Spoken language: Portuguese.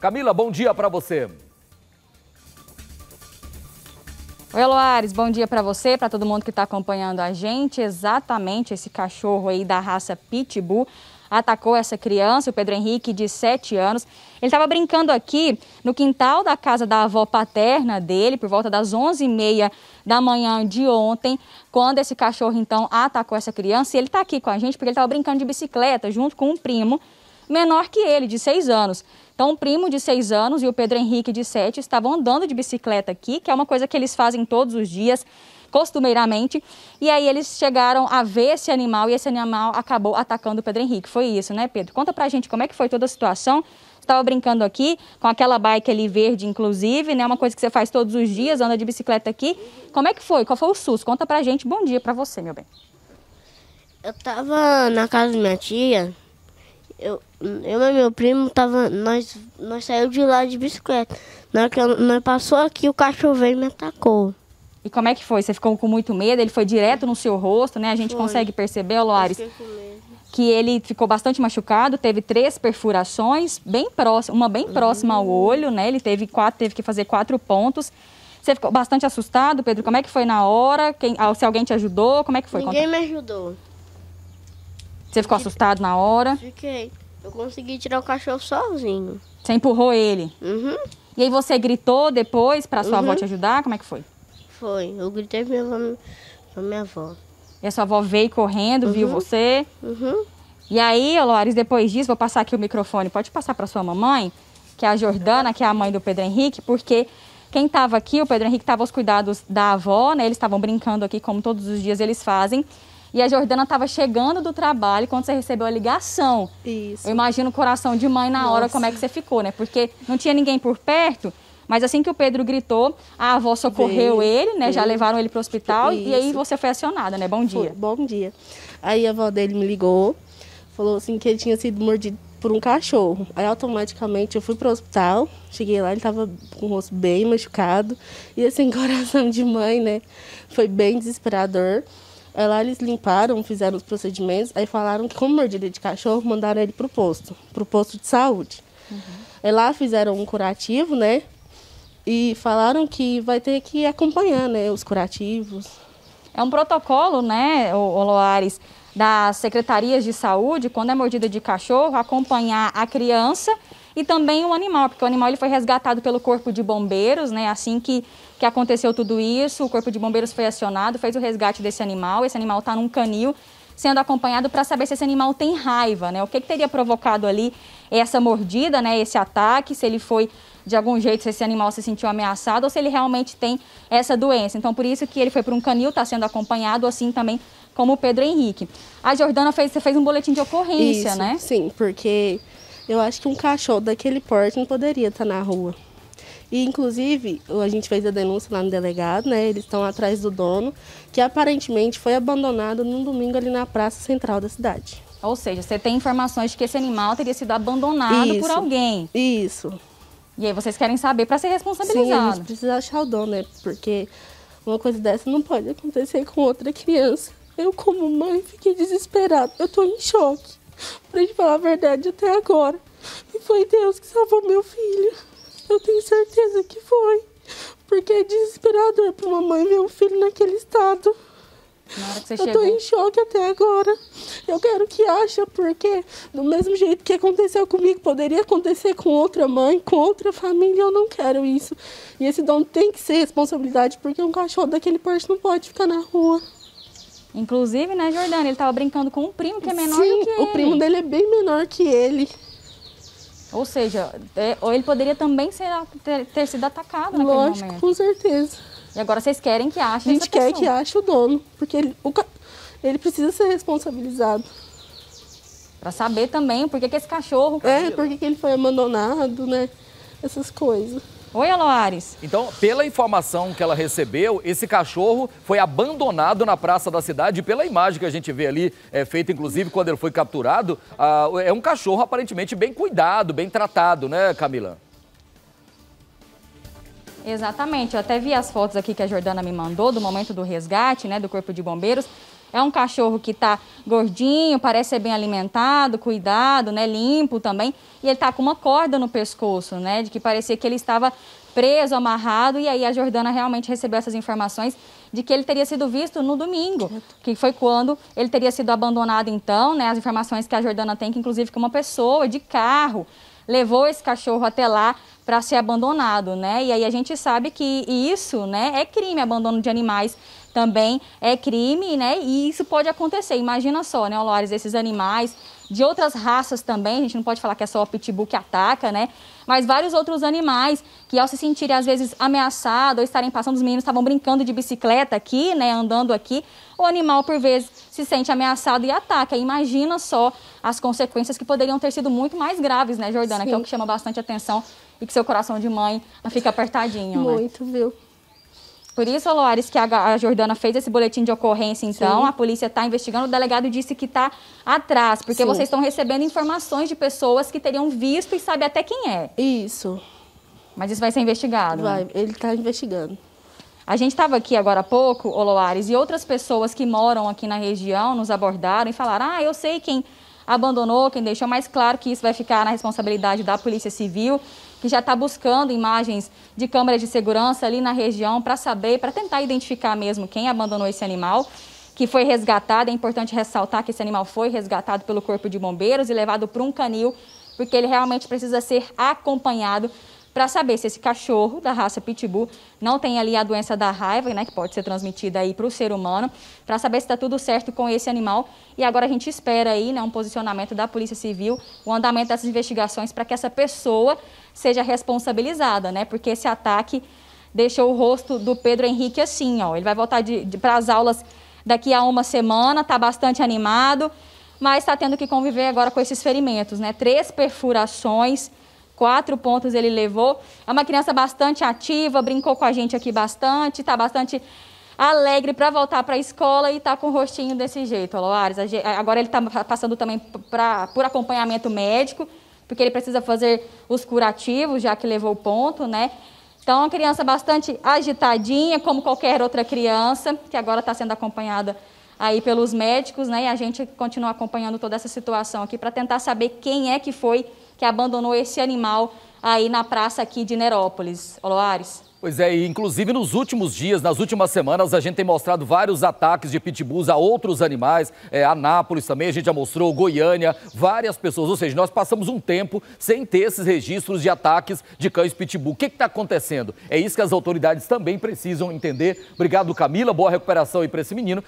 Camila, bom dia para você. Oi, Loares, bom dia para você, para todo mundo que está acompanhando a gente. Exatamente esse cachorro aí da raça Pitbull atacou essa criança, o Pedro Henrique, de 7 anos. Ele estava brincando aqui no quintal da casa da avó paterna dele, por volta das 11h30 da manhã de ontem, quando esse cachorro, então, atacou essa criança. E ele está aqui com a gente porque ele estava brincando de bicicleta junto com um primo menor que ele, de 6 anos. Então, um primo de seis anos e o Pedro Henrique de sete estavam andando de bicicleta aqui, que é uma coisa que eles fazem todos os dias, costumeiramente. E aí eles chegaram a ver esse animal e esse animal acabou atacando o Pedro Henrique. Foi isso, né, Pedro? Conta pra gente como é que foi toda a situação. Estava brincando aqui com aquela bike ali verde, inclusive, né? Uma coisa que você faz todos os dias, anda de bicicleta aqui. Como é que foi? Qual foi o susto? Conta pra gente. Bom dia pra você, meu bem. Eu tava na casa da minha tia eu, eu e meu primo tava, nós, nós saímos de lá de bicicleta. Na hora que eu, nós passou aqui, o cachorro veio e me atacou. E como é que foi? Você ficou com muito medo? Ele foi direto no seu rosto, né? A gente foi. consegue perceber, Loares, que ele ficou bastante machucado, teve três perfurações, bem próximo, uma bem próxima uhum. ao olho, né? Ele teve quatro, teve que fazer quatro pontos. Você ficou bastante assustado, Pedro? Como é que foi na hora? Quem, ah, se alguém te ajudou? Como é que foi? Ninguém Conta. me ajudou. Você ficou assustado na hora? Fiquei. Eu consegui tirar o cachorro sozinho. Você empurrou ele? Uhum. E aí você gritou depois pra sua uhum. avó te ajudar? Como é que foi? Foi. Eu gritei pra minha avó. Pra minha avó. E a sua avó veio correndo, uhum. viu você? Uhum. E aí, Loares, depois disso, vou passar aqui o microfone. Pode passar pra sua mamãe, que é a Jordana, que é a mãe do Pedro Henrique, porque quem estava aqui, o Pedro Henrique, estava aos cuidados da avó, né? Eles estavam brincando aqui, como todos os dias eles fazem. E a Jordana estava chegando do trabalho quando você recebeu a ligação. Isso. Eu imagino o coração de mãe na Nossa. hora como é que você ficou, né? Porque não tinha ninguém por perto. Mas assim que o Pedro gritou, a avó socorreu Veio. ele, né? Veio. Já levaram ele para o hospital Isso. e aí você foi acionada, né? Bom dia. Foi. Bom dia. Aí a avó dele me ligou, falou assim que ele tinha sido mordido por um cachorro. Aí automaticamente eu fui para o hospital, cheguei lá, ele estava com o rosto bem machucado e assim coração de mãe, né? Foi bem desesperador lá eles limparam, fizeram os procedimentos, aí falaram que, como mordida de cachorro, mandaram ele pro posto, pro posto de saúde. Uhum. Aí lá fizeram um curativo, né? E falaram que vai ter que acompanhar, né, os curativos. É um protocolo, né, Oloares, das secretarias de saúde, quando é mordida de cachorro, acompanhar a criança e também o animal, porque o animal ele foi resgatado pelo Corpo de Bombeiros, né? Assim que, que aconteceu tudo isso, o Corpo de Bombeiros foi acionado, fez o resgate desse animal. Esse animal está num canil sendo acompanhado para saber se esse animal tem raiva, né? O que, que teria provocado ali essa mordida, né? Esse ataque, se ele foi de algum jeito se esse animal se sentiu ameaçado ou se ele realmente tem essa doença. Então, por isso que ele foi para um canil, está sendo acompanhado, assim também como o Pedro Henrique. A Jordana fez, você fez um boletim de ocorrência, isso, né? Sim, porque eu acho que um cachorro daquele porte não poderia estar tá na rua. E inclusive, a gente fez a denúncia lá no delegado, né? Eles estão atrás do dono, que aparentemente foi abandonado num domingo ali na praça central da cidade. Ou seja, você tem informações de que esse animal teria sido abandonado isso, por alguém. Isso. E aí vocês querem saber para ser responsabilizado. Sim, a gente precisa achar o dono, né? Porque uma coisa dessa não pode acontecer com outra criança. Eu, como mãe, fiquei desesperada. Eu estou em choque. Pra gente falar a verdade até agora. E foi Deus que salvou meu filho. Eu tenho certeza que foi. Porque é desesperador pra uma mãe ver um filho naquele estado. Na hora que você eu chegou. tô em choque até agora. Eu quero que acha, porque do mesmo jeito que aconteceu comigo, poderia acontecer com outra mãe, com outra família, eu não quero isso. E esse dono tem que ser responsabilidade, porque um cachorro daquele porte não pode ficar na rua. Inclusive, né, Jordana, ele tava brincando com um primo que é menor Sim, do que ele. sim o primo dele é bem menor que ele. Ou seja, é, ou ele poderia também ser, ter, ter sido atacado naquele Lógico, momento. com certeza. E agora vocês querem que ache A gente quer que ache o dono, porque ele, o, ele precisa ser responsabilizado. Para saber também por que, que esse cachorro... É, por que ele foi abandonado, né? Essas coisas. Oi, Aloares. Então, pela informação que ela recebeu, esse cachorro foi abandonado na praça da cidade. E pela imagem que a gente vê ali, é, feita inclusive quando ele foi capturado, ah, é um cachorro aparentemente bem cuidado, bem tratado, né, Camila? Exatamente, eu até vi as fotos aqui que a Jordana me mandou do momento do resgate, né, do Corpo de Bombeiros. É um cachorro que está gordinho, parece ser bem alimentado, cuidado, né, limpo também, e ele está com uma corda no pescoço, né, de que parecia que ele estava preso, amarrado, e aí a Jordana realmente recebeu essas informações de que ele teria sido visto no domingo, que foi quando ele teria sido abandonado então, né, as informações que a Jordana tem, que inclusive que uma pessoa de carro levou esse cachorro até lá para ser abandonado, né? E aí a gente sabe que isso, né, é crime, abandono de animais também é crime, né? E isso pode acontecer. Imagina só, né, Olares, esses animais de outras raças também, a gente não pode falar que é só o pitbull que ataca, né? Mas vários outros animais que ao se sentirem às vezes ameaçados ou estarem passando, os meninos estavam brincando de bicicleta aqui, né, andando aqui, o animal por vezes se sente ameaçado e ataca. Imagina só as consequências que poderiam ter sido muito mais graves, né, Jordana, Sim. que é o que chama bastante atenção e que seu coração de mãe não fica apertadinho. Né? Muito, né? viu? Por isso, Loares, que a Jordana fez esse boletim de ocorrência, então, Sim. a polícia está investigando, o delegado disse que está atrás, porque Sim. vocês estão recebendo informações de pessoas que teriam visto e sabe até quem é. Isso. Mas isso vai ser investigado? Né? Vai, né? ele está investigando. A gente estava aqui agora há pouco, Oloares, e outras pessoas que moram aqui na região nos abordaram e falaram, ah, eu sei quem abandonou, quem deixou, mas claro que isso vai ficar na responsabilidade da Polícia Civil que já está buscando imagens de câmeras de segurança ali na região para saber, para tentar identificar mesmo quem abandonou esse animal que foi resgatado. É importante ressaltar que esse animal foi resgatado pelo Corpo de Bombeiros e levado para um canil, porque ele realmente precisa ser acompanhado para saber se esse cachorro da raça Pitbull não tem ali a doença da raiva, né, que pode ser transmitida aí para o ser humano, para saber se está tudo certo com esse animal. E agora a gente espera aí, né, um posicionamento da Polícia Civil, o andamento dessas investigações para que essa pessoa seja responsabilizada, né, porque esse ataque deixou o rosto do Pedro Henrique assim, ó. Ele vai voltar de, de para as aulas daqui a uma semana, está bastante animado, mas está tendo que conviver agora com esses ferimentos, né? Três perfurações, quatro pontos ele levou. É uma criança bastante ativa, brincou com a gente aqui bastante, está bastante alegre para voltar para a escola e está com o rostinho desse jeito, Aloares. Agora ele está passando também pra, por acompanhamento médico, porque ele precisa fazer os curativos, já que levou o ponto, né? Então, é uma criança bastante agitadinha, como qualquer outra criança, que agora está sendo acompanhada aí pelos médicos, né? E a gente continua acompanhando toda essa situação aqui para tentar saber quem é que foi que abandonou esse animal aí na praça aqui de Nerópolis. Oloares. Pois é, e inclusive nos últimos dias, nas últimas semanas, a gente tem mostrado vários ataques de pitbulls a outros animais, é, Anápolis também, a gente já mostrou, Goiânia, várias pessoas. Ou seja, nós passamos um tempo sem ter esses registros de ataques de cães pitbull. O que está acontecendo? É isso que as autoridades também precisam entender. Obrigado, Camila, boa recuperação aí para esse menino.